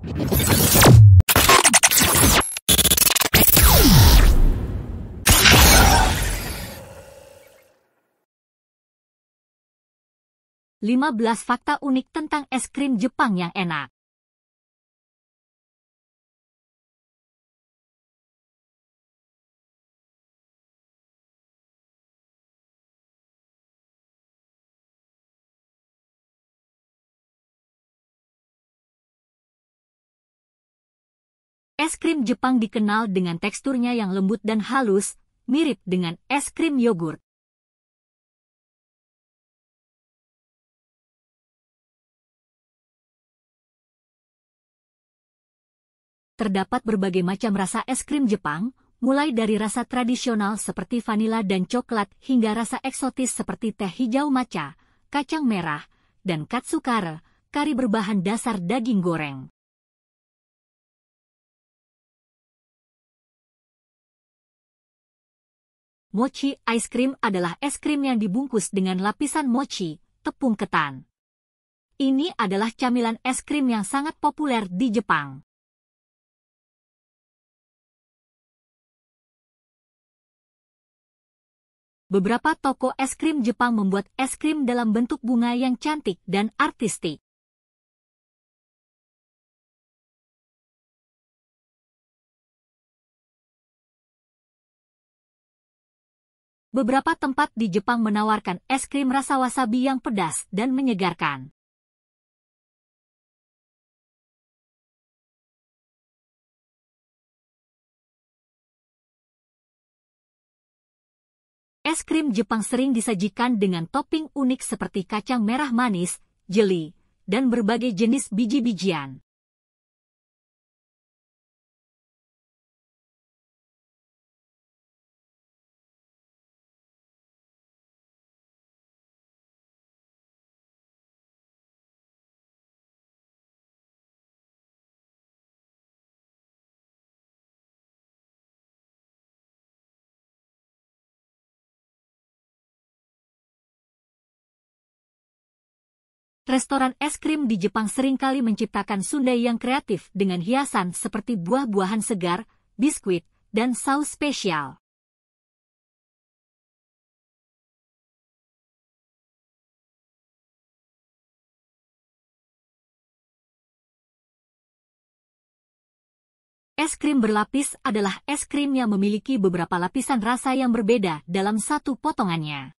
15 fakta unik tentang es krim Jepang yang enak. Es krim Jepang dikenal dengan teksturnya yang lembut dan halus, mirip dengan es krim yogurt. Terdapat berbagai macam rasa es krim Jepang, mulai dari rasa tradisional seperti vanila dan coklat hingga rasa eksotis seperti teh hijau maca, kacang merah, dan katsukare, kari berbahan dasar daging goreng. Mochi ice cream adalah es krim yang dibungkus dengan lapisan mochi, tepung ketan. Ini adalah camilan es krim yang sangat populer di Jepang. Beberapa toko es krim Jepang membuat es krim dalam bentuk bunga yang cantik dan artistik. Beberapa tempat di Jepang menawarkan es krim rasa wasabi yang pedas dan menyegarkan. Es krim Jepang sering disajikan dengan topping unik seperti kacang merah manis, jeli, dan berbagai jenis biji-bijian. Restoran es krim di Jepang seringkali menciptakan sundae yang kreatif dengan hiasan seperti buah-buahan segar, biskuit, dan saus spesial. Es krim berlapis adalah es krim yang memiliki beberapa lapisan rasa yang berbeda dalam satu potongannya.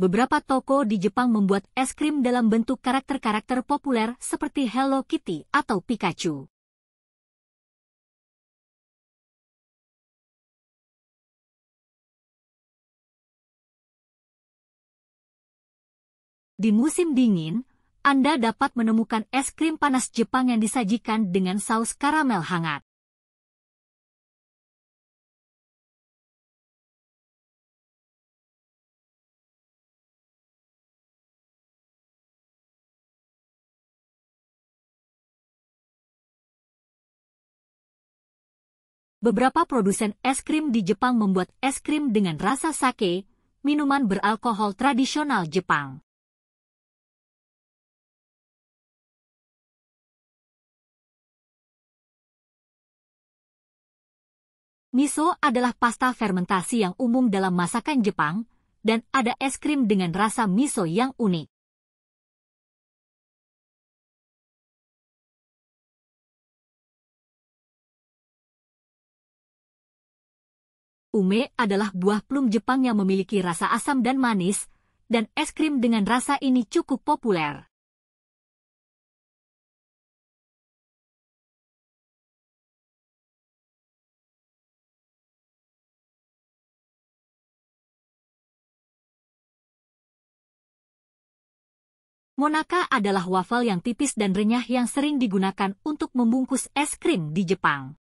beberapa toko di Jepang membuat es krim dalam bentuk karakter-karakter populer seperti Hello Kitty atau Pikachu. Di musim dingin, Anda dapat menemukan es krim panas Jepang yang disajikan dengan saus karamel hangat. Beberapa produsen es krim di Jepang membuat es krim dengan rasa sake, minuman beralkohol tradisional Jepang. Miso adalah pasta fermentasi yang umum dalam masakan Jepang, dan ada es krim dengan rasa miso yang unik. Ume adalah buah plum Jepang yang memiliki rasa asam dan manis, dan es krim dengan rasa ini cukup populer. Monaka adalah wafel yang tipis dan renyah yang sering digunakan untuk membungkus es krim di Jepang.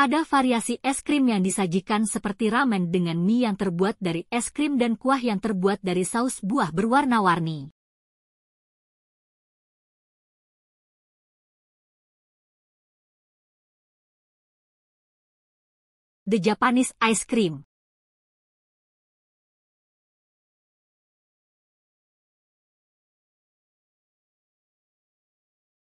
Ada variasi es krim yang disajikan seperti ramen dengan mie yang terbuat dari es krim dan kuah yang terbuat dari saus buah berwarna-warni. The Japanese Ice Cream